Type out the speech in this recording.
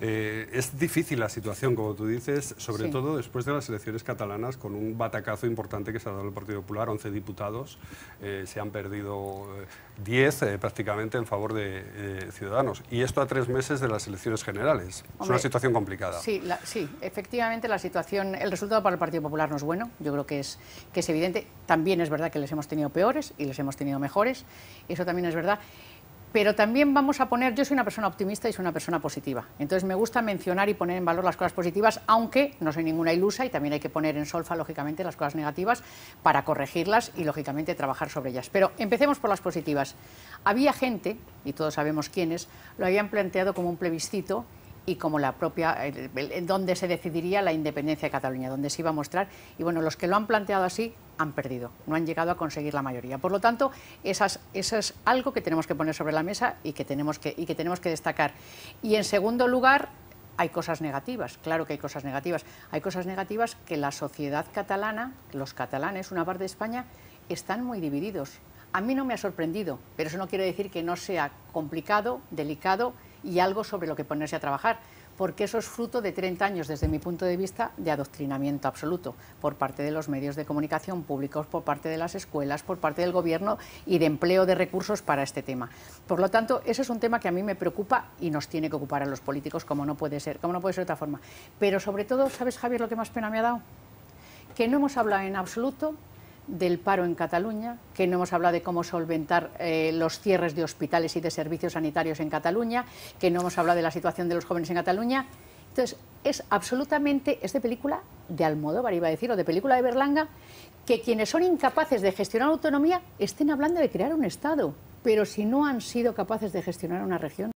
Eh, es difícil la situación, como tú dices, sobre todo después de las elecciones catalanas, con un batacazo importante que se ha dado el Partido Popular, 11 diputados, eh, se han perdido 10 eh, prácticamente en favor de Ciudadanos. Y esto a tres meses de las elecciones generales. es una situación complicada. Sí, efectivamente la situación, el resultado para el Partido Popular no es bueno, yo creo que es, que es evidente. También es verdad que les hemos tenido peores y les hemos tenido mejores, eso también es verdad pero también vamos a poner, yo soy una persona optimista y soy una persona positiva, entonces me gusta mencionar y poner en valor las cosas positivas, aunque no soy ninguna ilusa y también hay que poner en solfa, lógicamente, las cosas negativas para corregirlas y, lógicamente, trabajar sobre ellas. Pero empecemos por las positivas. Había gente, y todos sabemos quiénes, lo habían planteado como un plebiscito y como la propia, donde se decidiría la independencia de Cataluña, donde se iba a mostrar. Y bueno, los que lo han planteado así han perdido, no han llegado a conseguir la mayoría. Por lo tanto, eso es algo que tenemos que poner sobre la mesa y que, tenemos que, y que tenemos que destacar. Y en segundo lugar, hay cosas negativas, claro que hay cosas negativas. Hay cosas negativas que la sociedad catalana, los catalanes, una parte de España, están muy divididos. A mí no me ha sorprendido, pero eso no quiere decir que no sea complicado, delicado y algo sobre lo que ponerse a trabajar, porque eso es fruto de 30 años, desde mi punto de vista, de adoctrinamiento absoluto por parte de los medios de comunicación públicos, por parte de las escuelas, por parte del gobierno y de empleo de recursos para este tema. Por lo tanto, ese es un tema que a mí me preocupa y nos tiene que ocupar a los políticos, como no puede ser, como no puede ser de otra forma. Pero sobre todo, ¿sabes, Javier, lo que más pena me ha dado? Que no hemos hablado en absoluto del paro en Cataluña, que no hemos hablado de cómo solventar eh, los cierres de hospitales y de servicios sanitarios en Cataluña, que no hemos hablado de la situación de los jóvenes en Cataluña. Entonces, es absolutamente, es de película de Almodóvar, iba a decir, o de película de Berlanga, que quienes son incapaces de gestionar autonomía estén hablando de crear un Estado, pero si no han sido capaces de gestionar una región.